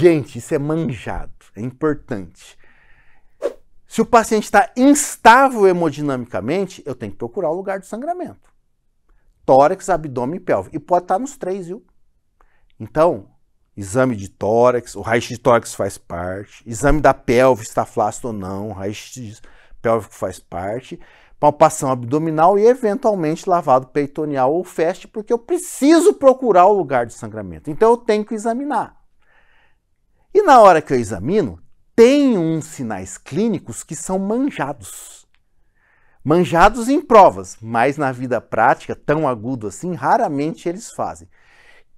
Gente, isso é manjado, é importante. Se o paciente está instável hemodinamicamente, eu tenho que procurar o lugar do sangramento. Tórax, abdômen e pelve. E pode estar nos três, viu? Então, exame de tórax, o raio-x de tórax faz parte, exame da pelve, está flácido ou não, raio-x pélvico faz parte, palpação abdominal e, eventualmente, lavado peritoneal ou feste, porque eu preciso procurar o lugar de sangramento. Então, eu tenho que examinar na hora que eu examino, tem uns sinais clínicos que são manjados. Manjados em provas, mas na vida prática, tão agudo assim, raramente eles fazem. O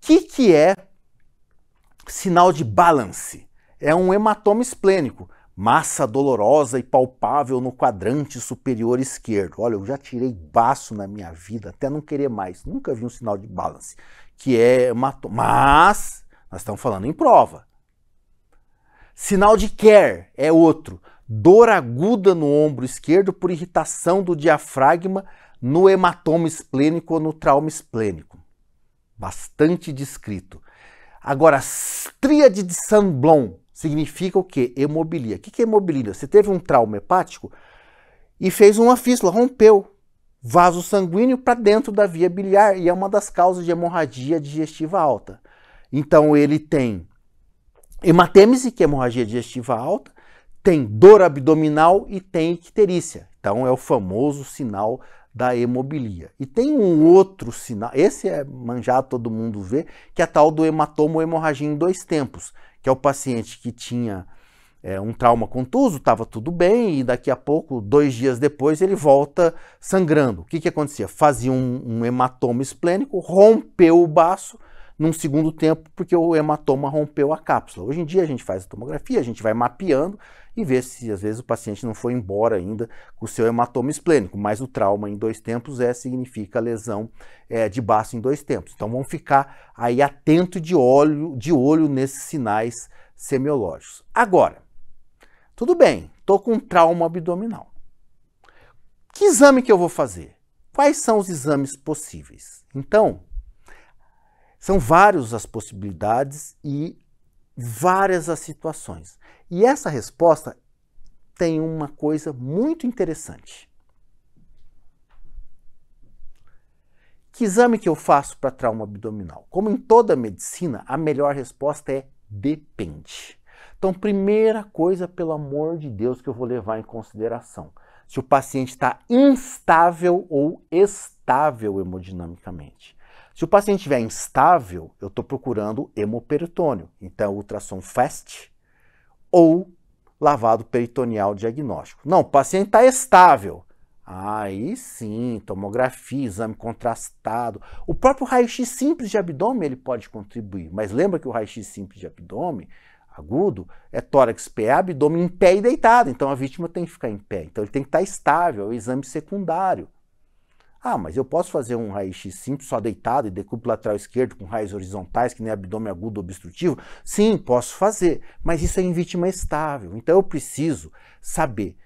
que, que é sinal de balance? É um hematoma esplênico, massa dolorosa e palpável no quadrante superior esquerdo. Olha, eu já tirei baço na minha vida, até não querer mais. Nunca vi um sinal de balance, que é hematoma. Mas nós estamos falando em prova. Sinal de Kerr é outro. Dor aguda no ombro esquerdo por irritação do diafragma no hematoma esplênico ou no trauma esplênico. Bastante descrito. Agora, tríade de Sanblon significa o quê? Hemobilia. O que é hemobilia? Você teve um trauma hepático e fez uma fístula, rompeu vaso sanguíneo para dentro da via biliar e é uma das causas de hemorragia digestiva alta. Então ele tem hematêmese, que é hemorragia digestiva alta, tem dor abdominal e tem icterícia. Então é o famoso sinal da hemobilia. E tem um outro sinal, esse é manjado, todo mundo vê, que é a tal do hematoma hemorragia em dois tempos, que é o paciente que tinha é, um trauma contuso, estava tudo bem, e daqui a pouco, dois dias depois, ele volta sangrando. O que, que acontecia? Fazia um, um hematoma esplênico, rompeu o baço, num segundo tempo, porque o hematoma rompeu a cápsula. Hoje em dia a gente faz a tomografia, a gente vai mapeando e vê se às vezes o paciente não foi embora ainda com o seu hematoma esplênico, mas o trauma em dois tempos é significa lesão é, de baço em dois tempos. Então vamos ficar aí atento de olho, de olho nesses sinais semiológicos. Agora, tudo bem, estou com trauma abdominal. Que exame que eu vou fazer? Quais são os exames possíveis? Então, são várias as possibilidades e várias as situações. E essa resposta tem uma coisa muito interessante. Que exame que eu faço para trauma abdominal? Como em toda medicina, a melhor resposta é depende. Então, primeira coisa, pelo amor de Deus, que eu vou levar em consideração. Se o paciente está instável ou estável hemodinamicamente. Se o paciente estiver instável, eu estou procurando hemoperitônio, então ultrassom FAST ou lavado peritoneal diagnóstico. Não, o paciente está estável. Aí sim, tomografia, exame contrastado. O próprio raio-x simples de abdômen ele pode contribuir, mas lembra que o raio-x simples de abdômen agudo é tórax pé, abdômen em pé e deitado. Então a vítima tem que ficar em pé. Então ele tem que estar estável, é o exame secundário. Ah, mas eu posso fazer um raio-x simples só deitado e decúbito lateral esquerdo com raios horizontais, que nem abdômen agudo obstrutivo? Sim, posso fazer, mas isso é em vítima estável. Então eu preciso saber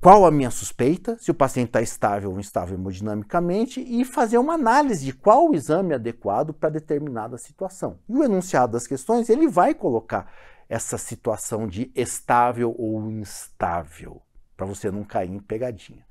qual a minha suspeita, se o paciente está estável ou instável hemodinamicamente, e fazer uma análise de qual o exame adequado para determinada situação. E o enunciado das questões, ele vai colocar essa situação de estável ou instável, para você não cair em pegadinha.